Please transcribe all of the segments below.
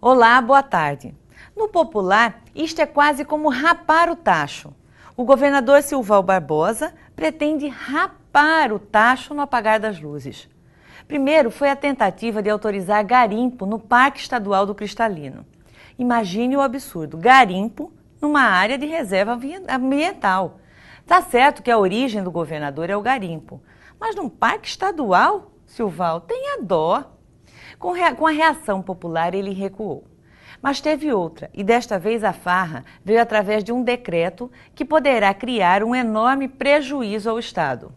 Olá, boa tarde. No popular, isto é quase como rapar o tacho. O governador Silval Barbosa pretende rapar o tacho no apagar das luzes. Primeiro foi a tentativa de autorizar garimpo no Parque Estadual do Cristalino. Imagine o absurdo: garimpo numa área de reserva ambiental. Tá certo que a origem do governador é o garimpo, mas num parque estadual, Silval, tenha dó. Com, com a reação popular, ele recuou. Mas teve outra, e desta vez a farra veio através de um decreto que poderá criar um enorme prejuízo ao Estado.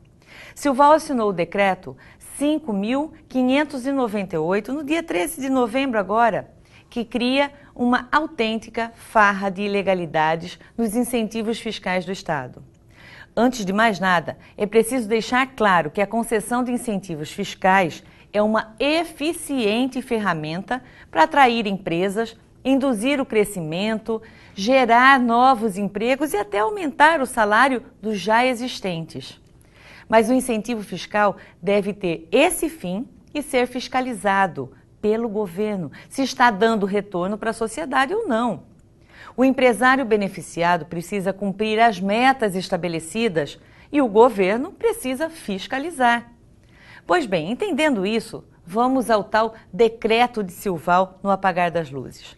Silval assinou o decreto 5.598 no dia 13 de novembro agora, que cria uma autêntica farra de ilegalidades nos incentivos fiscais do Estado. Antes de mais nada, é preciso deixar claro que a concessão de incentivos fiscais é uma eficiente ferramenta para atrair empresas, induzir o crescimento, gerar novos empregos e até aumentar o salário dos já existentes. Mas o incentivo fiscal deve ter esse fim e ser fiscalizado pelo governo se está dando retorno para a sociedade ou não. O empresário beneficiado precisa cumprir as metas estabelecidas e o governo precisa fiscalizar. Pois bem, entendendo isso, vamos ao tal decreto de Silval no apagar das luzes.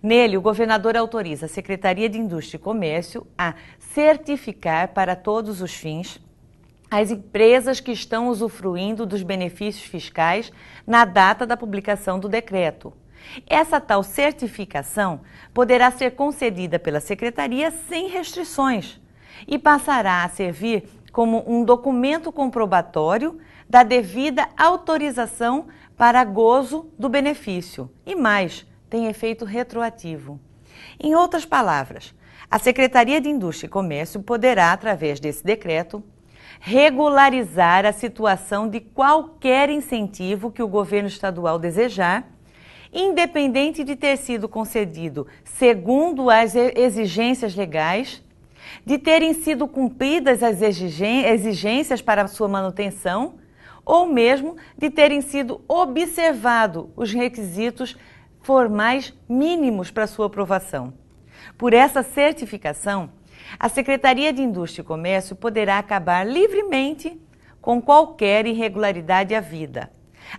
Nele, o governador autoriza a Secretaria de Indústria e Comércio a certificar para todos os fins as empresas que estão usufruindo dos benefícios fiscais na data da publicação do decreto. Essa tal certificação poderá ser concedida pela Secretaria sem restrições e passará a servir como um documento comprobatório da devida autorização para gozo do benefício e mais, tem efeito retroativo. Em outras palavras, a Secretaria de Indústria e Comércio poderá, através desse decreto, regularizar a situação de qualquer incentivo que o governo estadual desejar, independente de ter sido concedido segundo as exigências legais de terem sido cumpridas as exigências para sua manutenção ou mesmo de terem sido observado os requisitos formais mínimos para sua aprovação. Por essa certificação, a Secretaria de Indústria e Comércio poderá acabar livremente com qualquer irregularidade à vida,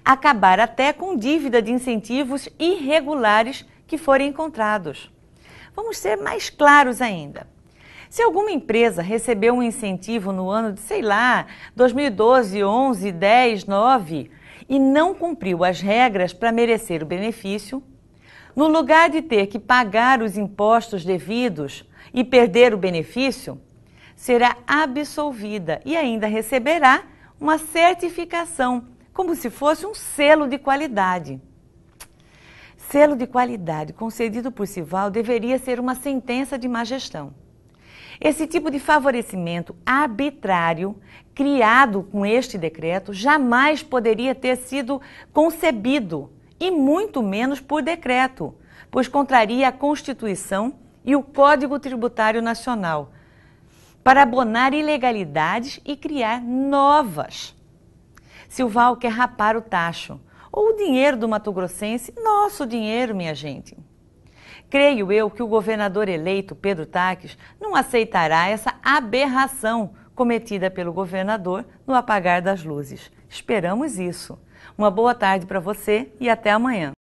acabar até com dívida de incentivos irregulares que forem encontrados. Vamos ser mais claros ainda. Se alguma empresa recebeu um incentivo no ano de, sei lá, 2012, 11, 10, 9 e não cumpriu as regras para merecer o benefício, no lugar de ter que pagar os impostos devidos e perder o benefício, será absolvida e ainda receberá uma certificação, como se fosse um selo de qualidade. Selo de qualidade concedido por Sival deveria ser uma sentença de má gestão. Esse tipo de favorecimento arbitrário criado com este decreto jamais poderia ter sido concebido, e muito menos por decreto, pois contraria a Constituição e o Código Tributário Nacional, para abonar ilegalidades e criar novas. Silval quer rapar o tacho, ou o dinheiro do Mato Grossense, nosso dinheiro, minha gente. Creio eu que o governador eleito, Pedro Taques, não aceitará essa aberração cometida pelo governador no apagar das luzes. Esperamos isso. Uma boa tarde para você e até amanhã.